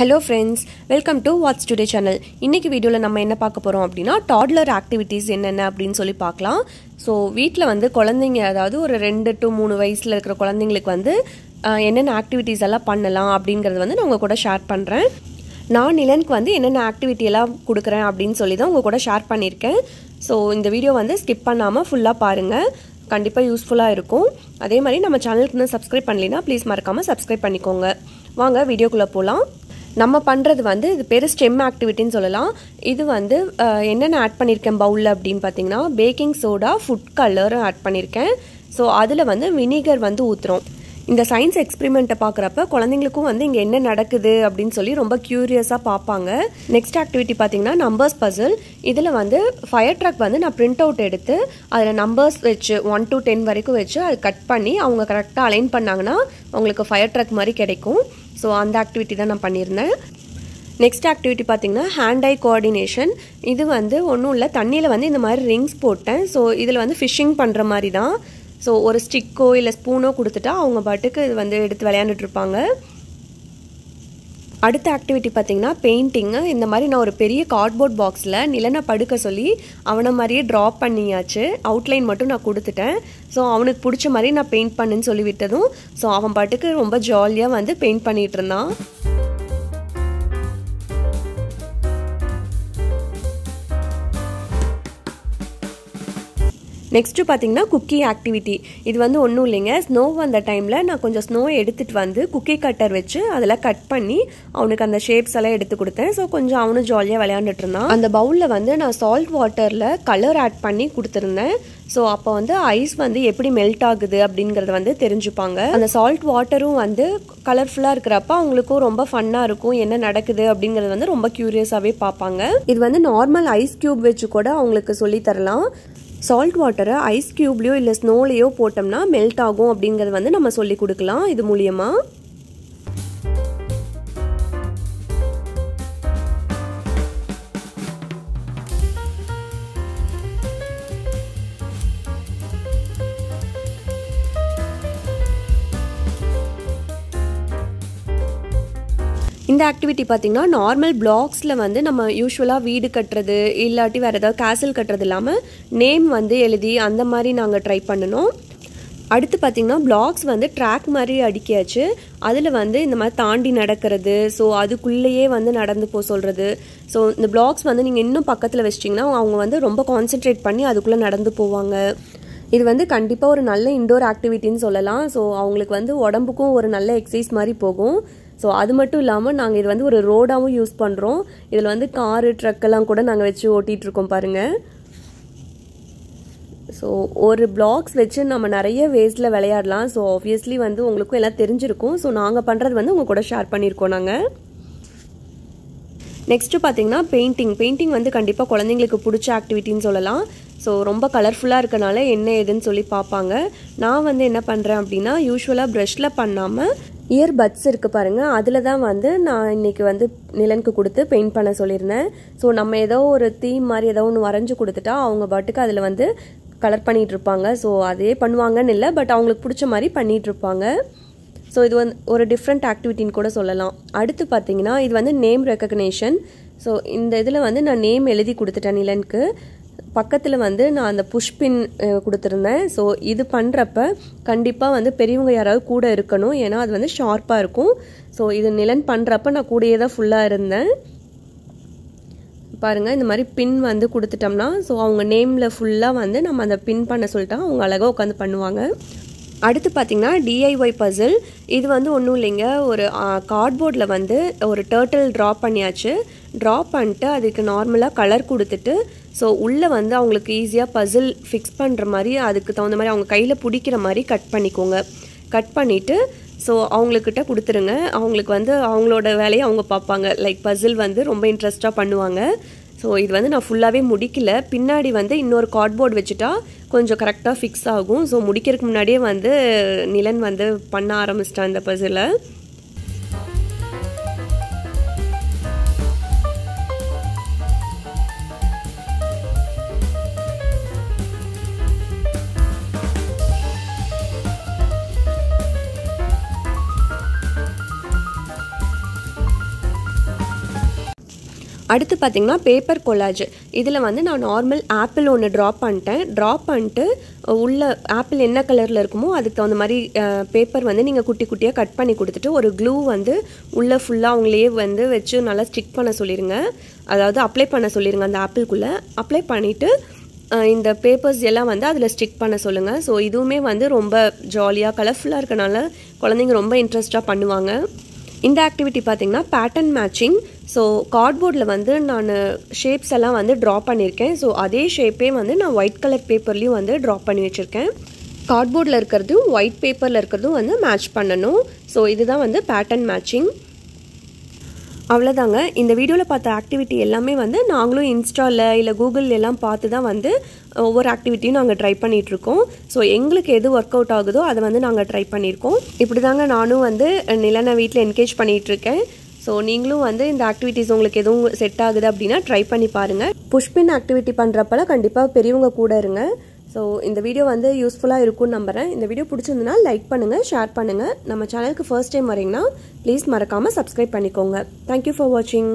hello friends welcome to what's today channel இன்றைக்கி வீடியோவில் நம்ம என்ன பார்க்க போகிறோம் அப்படின்னா டாட்லர் ஆக்டிவிட்டீஸ் என்னென்ன அப்படின்னு சொல்லி பார்க்கலாம் ஸோ வீட்டில் வந்து குழந்தைங்க அதாவது ஒரு ரெண்டு டு மூணு வயசில் இருக்கிற குழந்தைங்களுக்கு வந்து என்னென்ன ஆக்டிவிட்டீஸ் எல்லாம் பண்ணலாம் அப்படிங்கிறது வந்து நான் உங்கள் கூட ஷேர் பண்ணுறேன் நான் நிலனுக்கு வந்து என்னென்ன ஆக்டிவிட்டி எல்லாம் கொடுக்குறேன் அப்படின்னு சொல்லி தான் உங்கள் கூட ஷேர் பண்ணியிருக்கேன் ஸோ இந்த வீடியோ வந்து ஸ்கிப் பண்ணாமல் ஃபுல்லாக பாருங்கள் கண்டிப்பாக யூஸ்ஃபுல்லாக இருக்கும் அதே மாதிரி நம்ம சேனலுக்கு இன்னும் சப்ஸ்கிரைப் பண்ணலைன்னா ப்ளீஸ் மறக்காமல் சப்ஸ்கிரைப் பண்ணிக்கோங்க வாங்க வீடியோக்குள்ளே போகலாம் நம்ம பண்ணுறது வந்து இது பேர் ஸ்டெம் ஆக்டிவிட்டின்னு சொல்லலாம் இது வந்து என்னென்ன ஆட் பண்ணியிருக்கேன் பவுலில் அப்படின்னு பார்த்தீங்கன்னா பேக்கிங் சோடா ஃபுட் கலரும் ஆட் பண்ணியிருக்கேன் ஸோ அதில் வந்து வினிகர் வந்து ஊற்றுறோம் இந்த சயின்ஸ் எக்ஸ்பிரிமெண்ட்டை பார்க்குறப்ப குழந்தைங்களுக்கும் வந்து இங்கே என்ன நடக்குது அப்படின்னு சொல்லி ரொம்ப க்யூரியஸாக பார்ப்பாங்க நெக்ஸ்ட் ஆக்டிவிட்டி பார்த்தீங்கன்னா நம்பர்ஸ் பசில் இதில் வந்து ஃபயர் ட்ரக் வந்து நான் பிரிண்ட் அவுட் எடுத்து அதில் நம்பர்ஸ் வச்சு ஒன் டு டென் வரைக்கும் வச்சு அதை கட் பண்ணி அவங்க கரெக்டாக அலைன் பண்ணாங்கன்னா அவங்களுக்கு ஃபயர் ட்ரக் மாதிரி கிடைக்கும் ஸோ அந்த ஆக்டிவிட்டி தான் நான் பண்ணியிருந்தேன் நெக்ஸ்ட் ஆக்டிவிட்டி பார்த்திங்கன்னா ஹேண்ட் ஐ கோஆர்டினேஷன் இது வந்து ஒன்றும் இல்லை தண்ணியில் வந்து இந்த மாதிரி ரிங்ஸ் போட்டேன் ஸோ இதில் வந்து ஃபிஷ்ஷிங் பண்ணுற மாதிரி தான் ஸோ ஒரு ஸ்டிக்கோ இல்லை ஸ்பூனோ கொடுத்துட்டா அவங்க பாட்டுக்கு இது வந்து எடுத்து விளையாண்டுட்டு இருப்பாங்க அடுத்த ஆக்டிவிட்டி பார்த்தீங்கன்னா பெயிண்டிங்கு இந்த மாதிரி நான் ஒரு பெரிய கார்ட்போர்ட் பாக்ஸில் நிலனை படுக்க சொல்லி அவனை மாதிரியே ட்ரா பண்ணியாச்சு அவுட்லைன் மட்டும் நான் கொடுத்துட்டேன் ஸோ அவனுக்கு பிடிச்ச மாதிரி நான் பெயிண்ட் பண்ணுன்னு சொல்லி விட்டதும் ஸோ அவன் பாட்டுக்கு ரொம்ப ஜாலியாக வந்து பெயிண்ட் பண்ணிகிட்டு இருந்தான் நெக்ஸ்ட்டு பார்த்தீங்கன்னா குக்கி ஆக்டிவிட்டி இது வந்து ஒன்றும் இல்லைங்க ஸ்னோ வந்த டைமில் நான் கொஞ்சம் ஸ்னோவை எடுத்துகிட்டு வந்து குக்கி கட்டர் வச்சு அதில் கட் பண்ணி அவனுக்கு அந்த ஷேப்ஸ் எல்லாம் எடுத்து கொடுத்தேன் ஸோ கொஞ்சம் அவனும் ஜாலியாக விளையாண்டுட்டு இருந்தான் அந்த பவுலில் வந்து நான் சால்ட் வாட்டரில் கலர் ஆட் பண்ணி கொடுத்துருந்தேன் ஸோ அப்போ வந்து ஐஸ் வந்து எப்படி மெல்ட் ஆகுது அப்படிங்கிறத வந்து தெரிஞ்சுப்பாங்க அந்த சால்ட் வாட்டரும் வந்து கலர்ஃபுல்லாக இருக்கிறப்ப அவங்களுக்கும் ரொம்ப ஃபன்னாக இருக்கும் என்ன நடக்குது அப்படிங்கிறது வந்து ரொம்ப க்யூரியஸாகவே பார்ப்பாங்க இது வந்து நார்மல் ஐஸ் க்யூப் வச்சு கூட அவங்களுக்கு சொல்லித்தரலாம் சால்ட் வாட்டரை ஐஸ் க்யூப்லேயோ இல்லை ஸ்னோலேயோ போட்டோம்னா மெல்ட் ஆகும் அப்படிங்கிறது வந்து நம்ம சொல்லி கொடுக்கலாம் இது மூலியமாக இந்த ஆக்டிவிட்டி பார்த்திங்கன்னா நார்மல் பிளாக்ஸில் வந்து நம்ம யூஸ்வலாக வீடு கட்டுறது இல்லாட்டி வேறு ஏதாவது கேசல் கட்டுறது இல்லாமல் நேம் வந்து எழுதி அந்த மாதிரி நாங்கள் ட்ரை பண்ணினோம் அடுத்து பார்த்திங்கன்னா பிளாக்ஸ் வந்து ட்ராக் மாதிரி அடிக்கியாச்சு அதில் வந்து இந்த மாதிரி தாண்டி நடக்கிறது ஸோ அதுக்குள்ளேயே வந்து நடந்து போக சொல்கிறது ஸோ இந்த பிளாக்ஸ் வந்து நீங்கள் இன்னும் பக்கத்தில் வச்சிட்டிங்கன்னா அவங்க வந்து ரொம்ப கான்சென்ட்ரேட் பண்ணி அதுக்குள்ளே நடந்து போவாங்க இது வந்து கண்டிப்பாக ஒரு நல்ல இண்டோர் ஆக்டிவிட்டின்னு சொல்லலாம் ஸோ அவங்களுக்கு வந்து உடம்புக்கும் ஒரு நல்ல எக்ஸசைஸ் மாதிரி போகும் ஸோ அது மட்டும் இல்லாமல் நாங்கள் இது வந்து ஒரு ரோடாகவும் யூஸ் பண்ணுறோம் இதில் வந்து காரு ட்ரக்கெல்லாம் கூட நாங்கள் வச்சு ஓட்டிகிட்ருக்கோம் பாருங்கள் ஸோ ஒரு பிளாக்ஸ் வச்சு நம்ம நிறைய வேஸில் விளையாடலாம் ஸோ ஆப்வியஸ்லி வந்து உங்களுக்கும் எல்லாம் தெரிஞ்சிருக்கும் ஸோ நாங்கள் பண்ணுறது வந்து உங்கள் கூட ஷேர் பண்ணியிருக்கோம் நாங்கள் நெக்ஸ்ட்டு பார்த்தீங்கன்னா பெயிண்டிங் பெயிண்டிங் வந்து கண்டிப்பாக குழந்தைங்களுக்கு பிடிச்ச ஆக்டிவிட்டின்னு சொல்லலாம் ஸோ ரொம்ப கலர்ஃபுல்லாக இருக்கனால என்ன ஏதுன்னு சொல்லி பார்ப்பாங்க நான் வந்து என்ன பண்ணுறேன் அப்படின்னா யூஸ்வலாக ப்ரெஷ்ஷில் பண்ணாமல் இயர் பட்ஸ் இருக்குது பாருங்கள் அதில் தான் வந்து நான் இன்றைக்கி வந்து நிலனுக்கு கொடுத்து பெயிண்ட் பண்ண சொல்லியிருந்தேன் ஸோ நம்ம ஏதோ ஒரு தீம் மாதிரி ஏதோ ஒன்று வரைஞ்சி கொடுத்துட்டா அவங்க பாட்டுக்கு அதில் வந்து கலர் பண்ணிகிட்டு இருப்பாங்க ஸோ அதே பண்ணுவாங்கன்னு இல்லை பட் அவங்களுக்கு பிடிச்ச மாதிரி பண்ணிகிட்டு இருப்பாங்க ஸோ இது வந்து ஒரு டிஃப்ரெண்ட் ஆக்டிவிட்டின்னு கூட சொல்லலாம் அடுத்து பார்த்தீங்கன்னா இது வந்து நேம் ரெக்கக்னேஷன் ஸோ இந்த இதில் வந்து நான் நேம் எழுதி கொடுத்துட்டேன் நிலனுக்கு பக்கத்தில் வந்து நான் அந்த புஷ்பின் கொடுத்துருந்தேன் ஸோ இது பண்ணுறப்ப கண்டிப்பாக வந்து பெரியவங்க யாராவது கூட இருக்கணும் ஏன்னா அது வந்து ஷார்ப்பாக இருக்கும் ஸோ இது நிலன் பண்ணுறப்ப நான் கூடயே தான் ஃபுல்லாக இருந்தேன் பாருங்கள் இந்த மாதிரி பின் வந்து கொடுத்துட்டோம்னா ஸோ அவங்க நேமில் ஃபுல்லாக வந்து நம்ம அந்த பின் பண்ண சொல்லிட்டா அவங்க அழகாக உட்காந்து பண்ணுவாங்க அடுத்து பார்த்தீங்கன்னா டிஐஒய் பசில் இது வந்து ஒன்றும் இல்லைங்க ஒரு கார்ட்போர்டில் வந்து ஒரு டேர்ட்டில் ட்ரா பண்ணியாச்சு ட்ரா பண்ணிட்டு அதுக்கு நார்மலாக கலர் கொடுத்துட்டு ஸோ உள்ளே வந்து அவங்களுக்கு ஈஸியாக பசில் ஃபிக்ஸ் பண்ணுற மாதிரி அதுக்கு தகுந்த மாதிரி அவங்க கையில் பிடிக்கிற மாதிரி கட் பண்ணிக்கோங்க கட் பண்ணிவிட்டு ஸோ அவங்கக்கிட்ட கொடுத்துருங்க அவங்களுக்கு வந்து அவங்களோட வேலையை அவங்க பார்ப்பாங்க லைக் பசில் வந்து ரொம்ப இன்ட்ரெஸ்ட்டாக பண்ணுவாங்க ஸோ இது வந்து நான் ஃபுல்லாகவே முடிக்கல பின்னாடி வந்து இன்னொரு கார்ட்போர்ட் வச்சுட்டா கொஞ்சம் கரெக்டாக ஃபிக்ஸ் ஆகும் ஸோ முடிக்கிறதுக்கு முன்னாடியே வந்து நிலன் வந்து பண்ண ஆரம்பிச்சிட்டேன் அந்த பசிலை அடுத்து பார்த்திங்கன்னா பேப்பர் கொலாஜ் இதில் வந்து நான் நார்மல் ஆப்பிள் ஒன்று ட்ரா பண்ணிட்டேன் ட்ரா பண்ணிட்டு உள்ள ஆப்பிள் என்ன கலரில் இருக்குமோ அதுக்கு தகுந்த மாதிரி பேப்பர் வந்து நீங்கள் குட்டி குட்டியாக கட் பண்ணி கொடுத்துட்டு ஒரு க்ளூ வந்து உள்ளே ஃபுல்லாக அவங்களே வந்து வச்சு நல்லா ஸ்டிக் பண்ண சொல்லிடுங்க அதாவது அப்ளை பண்ண சொல்லிடுங்க அந்த ஆப்பிள்குள்ளே அப்ளை பண்ணிவிட்டு இந்த பேப்பர்ஸ் எல்லாம் வந்து அதில் ஸ்டிக் பண்ண சொல்லுங்கள் ஸோ இதுவுமே வந்து ரொம்ப ஜாலியாக கலர்ஃபுல்லாக இருக்கனால குழந்தைங்க ரொம்ப இன்ட்ரெஸ்ட்டாக பண்ணுவாங்க இந்த ஆக்டிவிட்டி பார்த்திங்கன்னா பேட்டர்ன் மேட்சிங் ஸோ கார்ட்போர்டில் வந்து நான் ஷேப்ஸ் எல்லாம் வந்து ட்ரா பண்ணியிருக்கேன் ஸோ அதே ஷேப்பே வந்து நான் ஒயிட் கலர் பேப்பர்லேயும் வந்து ட்ரா பண்ணி வச்சுருக்கேன் கார்ட்போர்டில் இருக்கிறதும் ஒயிட் பேப்பரில் இருக்கிறதும் வந்து மேட்ச் பண்ணணும் ஸோ இதுதான் வந்து பேட்டர்ன் மேட்சிங் அவ்வளோதாங்க இந்த வீடியோவில் பார்த்த ஆக்டிவிட்டி எல்லாமே வந்து நாங்களும் இன்ஸ்டாவில் இல்லை கூகுளில் எல்லாம் பார்த்து தான் வந்து ஒவ்வொரு ஆக்டிவிட்டியும் நாங்கள் ட்ரை பண்ணிகிட்ருக்கோம் ஸோ எங்களுக்கு எது ஒர்க் அவுட் ஆகுதோ அதை வந்து நாங்கள் ட்ரை பண்ணியிருக்கோம் இப்படி தாங்க நானும் வந்து நிலனை வீட்டில் என்கேஜ் பண்ணிகிட்ருக்கேன் ஸோ நீங்களும் வந்து இந்த ஆக்டிவிட்டீஸ் உங்களுக்கு எதுவும் செட் ஆகுது அப்படின்னா ட்ரை பண்ணி பாருங்கள் புஷ்பின் ஆக்டிவிட்டி பண்ணுறப்பெல்லாம் கண்டிப்பாக பெரியவங்க கூட இருங்க ஸோ இந்த வீடியோ வந்து யூஸ்ஃபுல்லாக இருக்கும்னு நம்புகிறேன் இந்த வீடியோ பிடிச்சிருந்துன்னா லைக் பண்ணுங்கள் ஷேர் பண்ணுங்கள் நம்ம சேனலுக்கு ஃபர்ஸ்ட் டைம் வரீங்கன்னா ப்ளீஸ் மறக்காமல் சப்ஸ்கிரைப் பண்ணிக்கோங்க தேங்க்யூ ஃபார் வாட்சிங்